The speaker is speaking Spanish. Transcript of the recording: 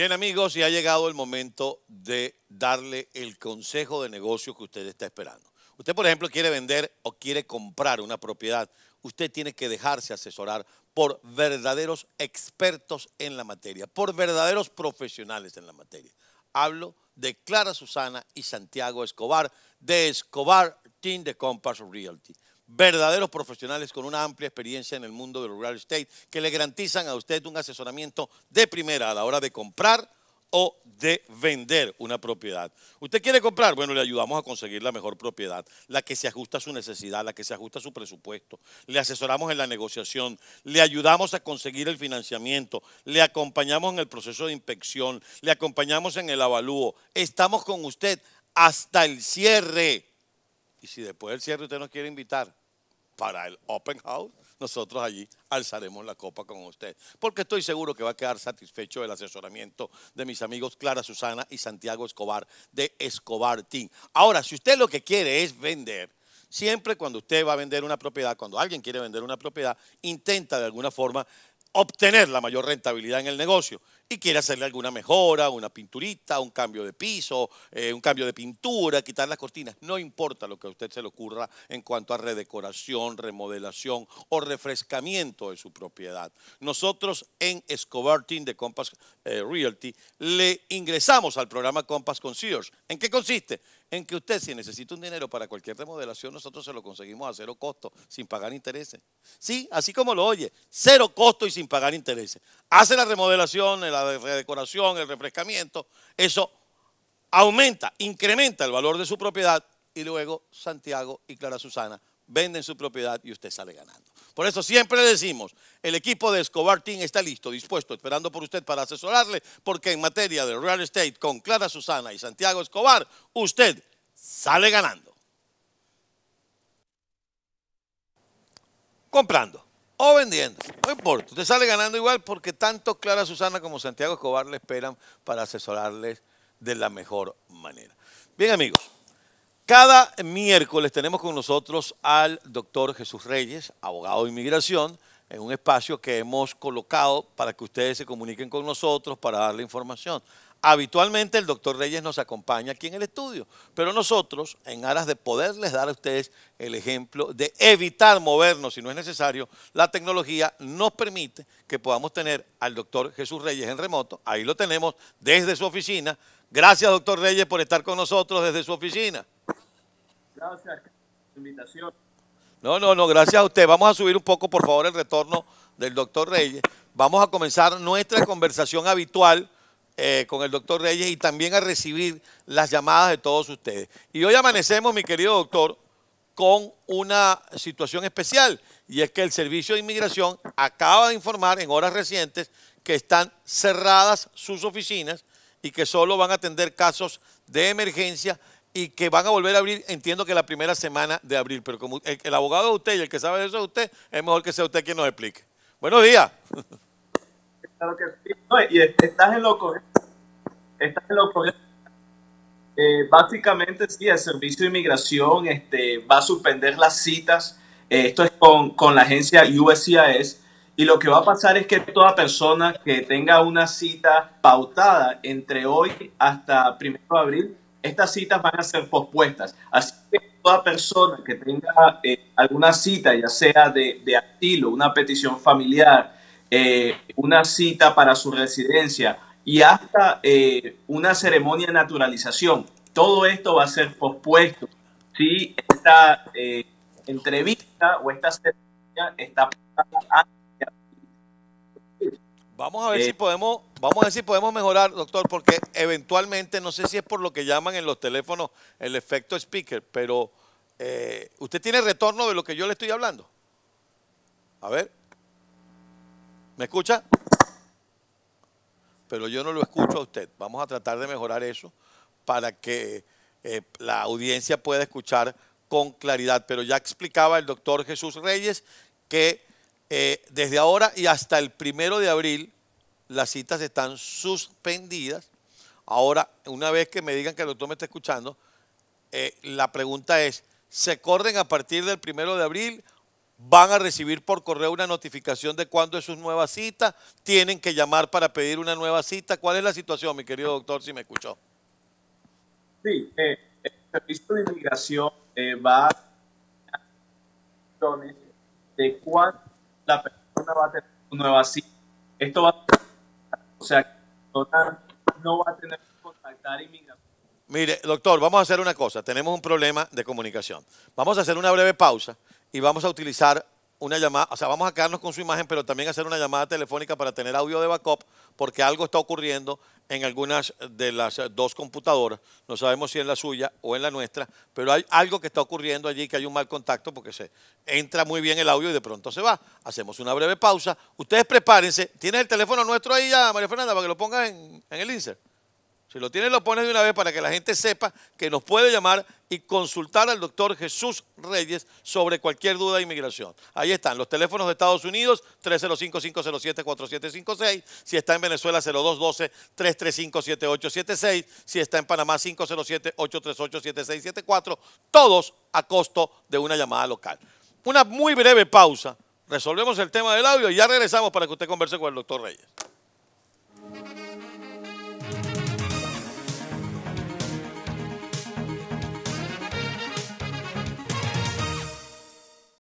Bien amigos, ya ha llegado el momento de darle el consejo de negocio que usted está esperando. Usted, por ejemplo, quiere vender o quiere comprar una propiedad. Usted tiene que dejarse asesorar por verdaderos expertos en la materia, por verdaderos profesionales en la materia. Hablo de Clara Susana y Santiago Escobar de Escobar Team de Compass Realty verdaderos profesionales con una amplia experiencia en el mundo del real estate que le garantizan a usted un asesoramiento de primera a la hora de comprar o de vender una propiedad. ¿Usted quiere comprar? Bueno, le ayudamos a conseguir la mejor propiedad, la que se ajusta a su necesidad, la que se ajusta a su presupuesto. Le asesoramos en la negociación, le ayudamos a conseguir el financiamiento, le acompañamos en el proceso de inspección, le acompañamos en el avalúo. Estamos con usted hasta el cierre. Y si después del cierre usted nos quiere invitar, para el Open House, nosotros allí alzaremos la copa con usted. Porque estoy seguro que va a quedar satisfecho del asesoramiento de mis amigos Clara Susana y Santiago Escobar de Escobar Team. Ahora, si usted lo que quiere es vender, siempre cuando usted va a vender una propiedad, cuando alguien quiere vender una propiedad, intenta de alguna forma obtener la mayor rentabilidad en el negocio y quiere hacerle alguna mejora, una pinturita, un cambio de piso, eh, un cambio de pintura, quitar las cortinas. No importa lo que a usted se le ocurra en cuanto a redecoración, remodelación o refrescamiento de su propiedad. Nosotros en Escobarting de Compass eh, Realty le ingresamos al programa Compass Concierge. ¿En qué consiste? En que usted si necesita un dinero para cualquier remodelación, nosotros se lo conseguimos a cero costo, sin pagar intereses. Sí, así como lo oye, cero costo y sin pagar intereses hace la remodelación, la redecoración, el refrescamiento, eso aumenta, incrementa el valor de su propiedad y luego Santiago y Clara Susana venden su propiedad y usted sale ganando. Por eso siempre le decimos, el equipo de Escobar Team está listo, dispuesto, esperando por usted para asesorarle, porque en materia de real estate con Clara Susana y Santiago Escobar, usted sale ganando. Comprando o vendiendo. No importa, usted sale ganando igual porque tanto Clara Susana como Santiago Escobar le esperan para asesorarles de la mejor manera. Bien amigos, cada miércoles tenemos con nosotros al doctor Jesús Reyes, abogado de inmigración, en un espacio que hemos colocado para que ustedes se comuniquen con nosotros para darle información. Habitualmente el doctor Reyes nos acompaña aquí en el estudio, pero nosotros, en aras de poderles dar a ustedes el ejemplo de evitar movernos si no es necesario, la tecnología nos permite que podamos tener al doctor Jesús Reyes en remoto. Ahí lo tenemos desde su oficina. Gracias, doctor Reyes, por estar con nosotros desde su oficina. Gracias por invitación. No, no, no, gracias a usted. Vamos a subir un poco, por favor, el retorno del doctor Reyes. Vamos a comenzar nuestra conversación habitual eh, con el doctor Reyes y también a recibir las llamadas de todos ustedes. Y hoy amanecemos, mi querido doctor, con una situación especial y es que el Servicio de Inmigración acaba de informar en horas recientes que están cerradas sus oficinas y que solo van a atender casos de emergencia y que van a volver a abrir, entiendo que la primera semana de abril, pero como el, abogado de usted y el que sabe eso de usted, es mejor que sea usted quien nos explique. Buenos días. y estás en loco, eh, básicamente, sí, el Servicio de Inmigración este, va a suspender las citas. Eh, esto es con, la agencia USCIS. Y lo que va a pasar es que toda persona que tenga una cita pautada entre hoy hasta primero de abril, estas citas van a ser pospuestas. Así que toda persona que tenga eh, alguna cita, ya sea de, de asilo, una petición familiar, una cita para su residencia y hasta eh, una ceremonia de naturalización. Todo esto va a ser pospuesto si esta eh, entrevista o esta ceremonia está Vamos a ver eh, si podemos, vamos a ver si podemos mejorar, doctor, porque eventualmente, no sé si es por lo que llaman en los teléfonos el efecto speaker, pero usted tiene retorno de lo que yo le estoy hablando. A ver, ¿me escucha? pero yo no lo escucho a usted. Vamos a tratar de mejorar eso para que eh, la audiencia pueda escuchar con claridad. Pero ya explicaba el doctor Jesús Reyes que eh, desde ahora y hasta el primero de abril las citas están suspendidas. Ahora, una vez que me digan que el doctor me está escuchando, eh, la pregunta es, ¿se corren a partir del primero de abril van a recibir por correo una notificación de cuándo es su nueva cita, tienen que llamar para pedir una nueva cita. ¿Cuál es la situación, mi querido doctor, si me escuchó? Sí, eh, el servicio de inmigración eh, va a de cuándo la persona va a tener su nueva cita. Esto va a o sea, no va a tener que contactar inmigración. Mire, doctor, vamos a hacer una cosa. Tenemos un problema de comunicación. Vamos a hacer una breve pausa y vamos a utilizar una llamada, o sea, vamos a quedarnos con su imagen, pero también hacer una llamada telefónica para tener audio de backup, porque algo está ocurriendo en algunas de las eh, dos computadoras. No sabemos si en la suya o en la nuestra, pero hay algo que está ocurriendo allí, que hay un mal contacto, porque se entra muy bien el audio y de pronto se va. Hacemos una breve pausa. Ustedes prepárense. ¿Tienes el teléfono nuestro ahí ya, María Fernanda, para que lo pongan en, en el insert? Si lo tienes, lo pones de una vez para que la gente sepa que nos puede llamar y consultar al doctor Jesús Reyes sobre cualquier duda de inmigración. Ahí están los teléfonos de Estados Unidos, 305-507-4756. Si está en Venezuela, 0212-335-7876. Si está en Panamá, 507-838-7674. Todos a costo de una llamada local. Una muy breve pausa. Resolvemos el tema del audio y ya regresamos para que usted converse con el doctor Reyes.